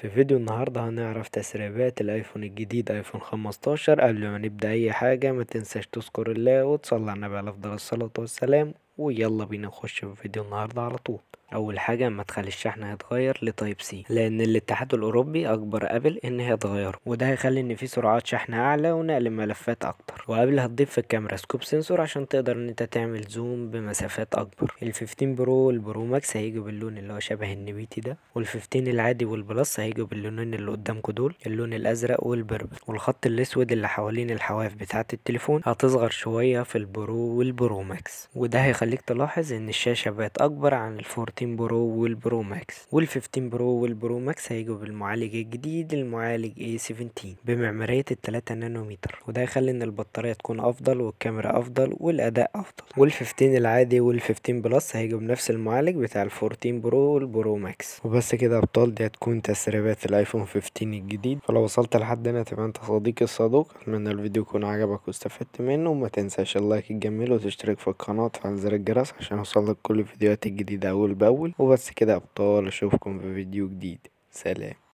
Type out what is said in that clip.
في فيديو النهاردة هنعرف تسريبات الايفون الجديد ايفون 15 قبل ما نبدأ اي حاجة ما تنساش تذكر الله وتصلي على النبي على افضل الصلاة والسلام ويلا بينا نخش في فيديو النهاردة على طول اول حاجه ما تخلي الشحن هيتغير لتايب سي لان الاتحاد الاوروبي اكبر ابل ان هي تغيره وده هيخلي ان في سرعات شحن اعلى ونقل ملفات اكتر وابل هتضيف في الكاميرا سكوب سنسور عشان تقدر ان انت تعمل زوم بمسافات اكبر ال15 برو والبرو ماكس هيجوا باللون اللي هو شبه النبيتي ده وال15 العادي والبلس هيجوا باللونين اللي قدامكم دول اللون الازرق والبربل والخط الاسود اللي حوالين الحواف بتاعه التليفون هتصغر شويه في البرو والبرو ماكس وده هيخليك تلاحظ ان الشاشه بقت اكبر عن الفورت 13 برو والبرو ماكس وال15 برو والبرو ماكس هيجوا بالمعالج الجديد المعالج A17 بمعمارية ال3 نانومتر وده هيخلي ان البطارية تكون افضل والكاميرا افضل والاداء افضل وال15 العادي وال15 بلس هيجوا بنفس المعالج بتاع ال14 برو والبرو ماكس وبس كده ابطال دي هتكون تسريبات الايفون 15 الجديد فلو وصلت لحد هنا تبقى انت صديقي الصدوق اتمنى الفيديو يكون عجبك واستفدت منه وما تنساش اللايك الجميل وتشترك في القناة وتفعل زر الجرس عشان يوصلك كل الفيديوهات الجديدة اول باول الأول وبس كده يا أبطال أشوفكم في فيديو جديد سلام